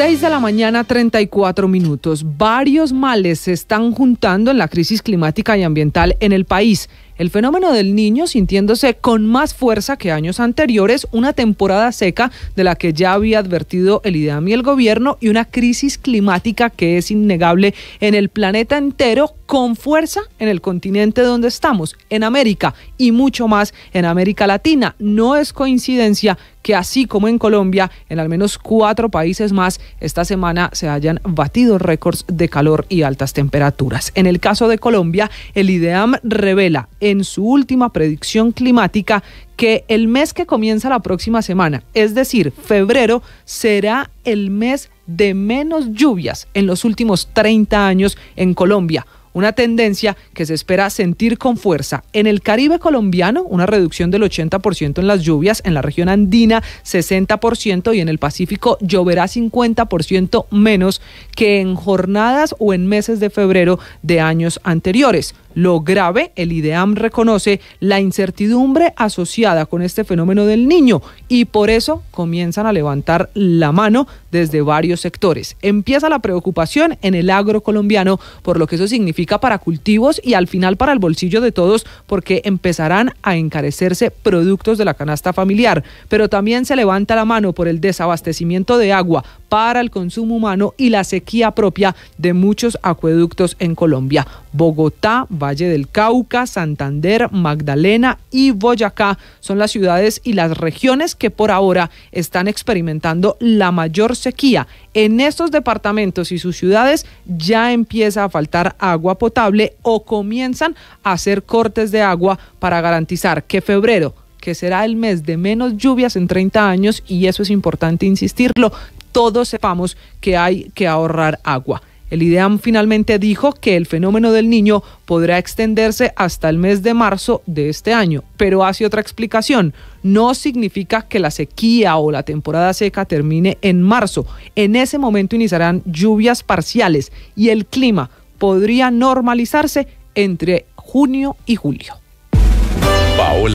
6 de la mañana, 34 minutos. Varios males se están juntando en la crisis climática y ambiental en el país el fenómeno del niño sintiéndose con más fuerza que años anteriores, una temporada seca de la que ya había advertido el IDEAM y el gobierno y una crisis climática que es innegable en el planeta entero con fuerza en el continente donde estamos, en América y mucho más en América Latina. No es coincidencia que así como en Colombia, en al menos cuatro países más, esta semana se hayan batido récords de calor y altas temperaturas. En el caso de Colombia, el IDEAM revela en su última predicción climática que el mes que comienza la próxima semana, es decir, febrero, será el mes de menos lluvias en los últimos 30 años en Colombia una tendencia que se espera sentir con fuerza. En el Caribe colombiano, una reducción del 80% en las lluvias, en la región andina 60% y en el Pacífico lloverá 50% menos que en jornadas o en meses de febrero de años anteriores. Lo grave, el IDEAM reconoce la incertidumbre asociada con este fenómeno del niño y por eso comienzan a levantar la mano desde varios sectores. Empieza la preocupación en el agro colombiano por lo que eso significa para cultivos y al final para el bolsillo de todos porque empezarán a encarecerse productos de la canasta familiar. Pero también se levanta la mano por el desabastecimiento de agua para el consumo humano y la sequía propia de muchos acueductos en Colombia. Bogotá, Valle del Cauca, Santander, Magdalena y Boyacá son las ciudades y las regiones que por ahora están experimentando la mayor sequía. En estos departamentos y sus ciudades ya empieza a faltar agua potable o comienzan a hacer cortes de agua para garantizar que febrero que será el mes de menos lluvias en 30 años, y eso es importante insistirlo, todos sepamos que hay que ahorrar agua. El IDEAM finalmente dijo que el fenómeno del niño podrá extenderse hasta el mes de marzo de este año, pero hace otra explicación. No significa que la sequía o la temporada seca termine en marzo. En ese momento iniciarán lluvias parciales y el clima podría normalizarse entre junio y julio.